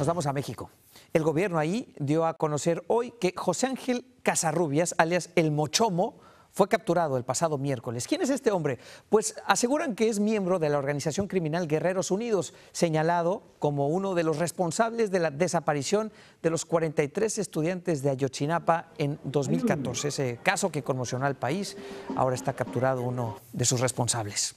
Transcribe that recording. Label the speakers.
Speaker 1: Nos vamos a México. El gobierno ahí dio a conocer hoy que José Ángel Casarrubias, alias El Mochomo, fue capturado el pasado miércoles. ¿Quién es este hombre? Pues aseguran que es miembro de la organización criminal Guerreros Unidos, señalado como uno de los responsables de la desaparición de los 43 estudiantes de Ayotzinapa en 2014. Ese caso que conmocionó al país, ahora está capturado uno de sus responsables.